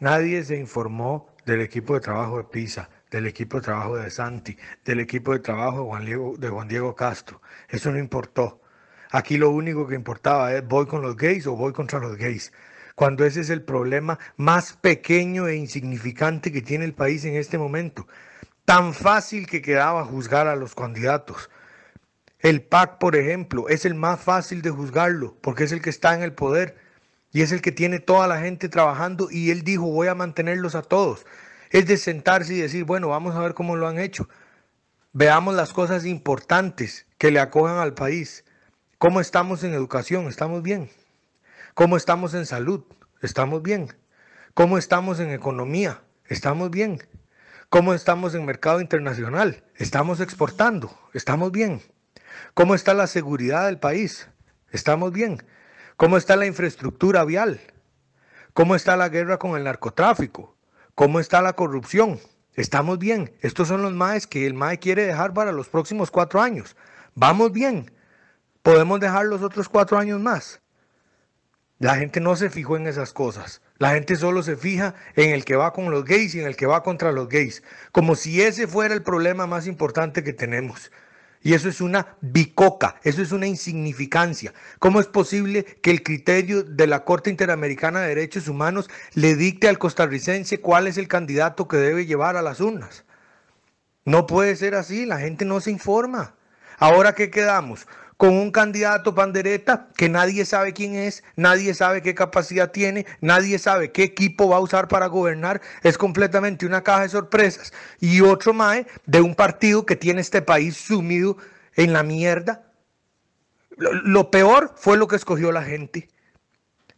Nadie se informó del equipo de trabajo de Pisa, del equipo de trabajo de Santi, del equipo de trabajo de Juan Diego, Castro. Eso no importó. Aquí lo único que importaba es voy con los gays o voy contra los gays cuando ese es el problema más pequeño e insignificante que tiene el país en este momento. Tan fácil que quedaba juzgar a los candidatos. El PAC, por ejemplo, es el más fácil de juzgarlo porque es el que está en el poder y es el que tiene toda la gente trabajando y él dijo, voy a mantenerlos a todos. Es de sentarse y decir, bueno, vamos a ver cómo lo han hecho. Veamos las cosas importantes que le acojan al país. ¿Cómo estamos en educación? ¿Estamos bien? ¿Cómo estamos en salud? ¿Estamos bien? ¿Cómo estamos en economía? ¿Estamos bien? ¿Cómo estamos en mercado internacional? ¿Estamos exportando? ¿Estamos bien? ¿Cómo está la seguridad del país? ¿Estamos bien? ¿Cómo está la infraestructura vial? ¿Cómo está la guerra con el narcotráfico? ¿Cómo está la corrupción? Estamos bien. Estos son los MAEs que el MAE quiere dejar para los próximos cuatro años. Vamos bien. Podemos dejar los otros cuatro años más. La gente no se fijó en esas cosas. La gente solo se fija en el que va con los gays y en el que va contra los gays. Como si ese fuera el problema más importante que tenemos. Y eso es una bicoca, eso es una insignificancia. ¿Cómo es posible que el criterio de la Corte Interamericana de Derechos Humanos le dicte al costarricense cuál es el candidato que debe llevar a las urnas? No puede ser así, la gente no se informa. Ahora, ¿qué quedamos? Con un candidato pandereta que nadie sabe quién es, nadie sabe qué capacidad tiene, nadie sabe qué equipo va a usar para gobernar. Es completamente una caja de sorpresas. Y otro MAE de un partido que tiene este país sumido en la mierda. Lo, peor fue lo que escogió la gente.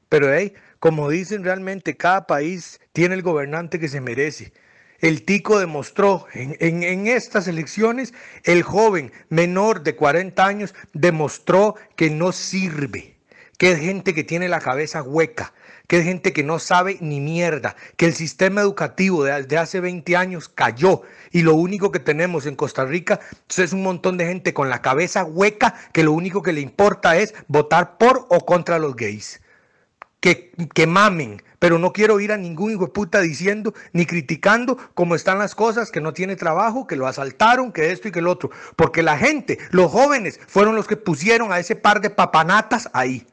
Pero, hey, como dicen realmente, cada país tiene el gobernante que se merece el Tico demostró en, estas elecciones, el joven menor de 40 años demostró que no sirve, que es gente que tiene la cabeza hueca, que es gente que no sabe ni mierda, que el sistema educativo de, de hace 20 años cayó y lo único que tenemos en Costa Rica es un montón de gente con la cabeza hueca que lo único que le importa es votar por o contra los gays que, que mamen, pero no quiero ir a ningún hijo de puta diciendo ni criticando cómo están las cosas, que no tiene trabajo, que lo asaltaron, que esto y que el otro, porque la gente, los jóvenes, fueron los que pusieron a ese par de papanatas ahí.